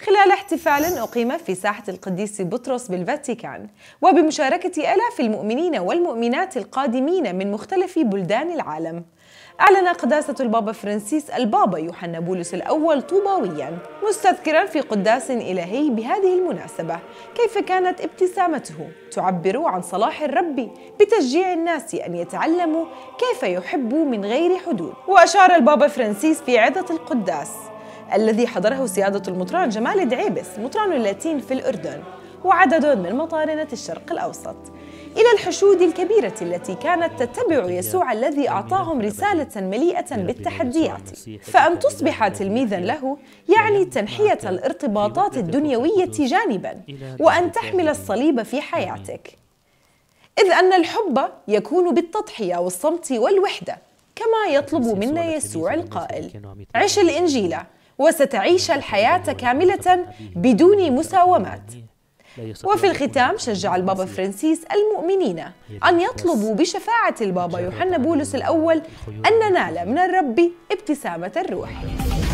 خلال احتفال أقيم في ساحة القديس بطرس بالفاتيكان وبمشاركة آلاف المؤمنين والمؤمنات القادمين من مختلف بلدان العالم أعلن قداسة البابا فرانسيس البابا يوحنا بولس الأول طوباويا مستذكرا في قداس إلهي بهذه المناسبة كيف كانت ابتسامته تعبر عن صلاح الرب بتشجيع الناس أن يتعلموا كيف يحبوا من غير حدود وأشار البابا فرانسيس في عظة القداس الذي حضره سيادة المطران جمال دعيبس مطران اللاتين في الأردن وعدد من مطارنة الشرق الأوسط إلى الحشود الكبيرة التي كانت تتبع يسوع الذي أعطاهم رسالة مليئة بالتحديات فأن تصبح تلميذا له يعني تنحية الارتباطات الدنيوية جانبا وأن تحمل الصليب في حياتك إذ أن الحب يكون بالتضحية والصمت والوحدة كما يطلب منا يسوع القائل عش الإنجيل وستعيش الحياة كاملة بدون مساومات وفي الختام شجع البابا فرانسيس المؤمنين أن يطلبوا بشفاعة البابا يوحنا بولس الأول أن ننال من الرب ابتسامة الروح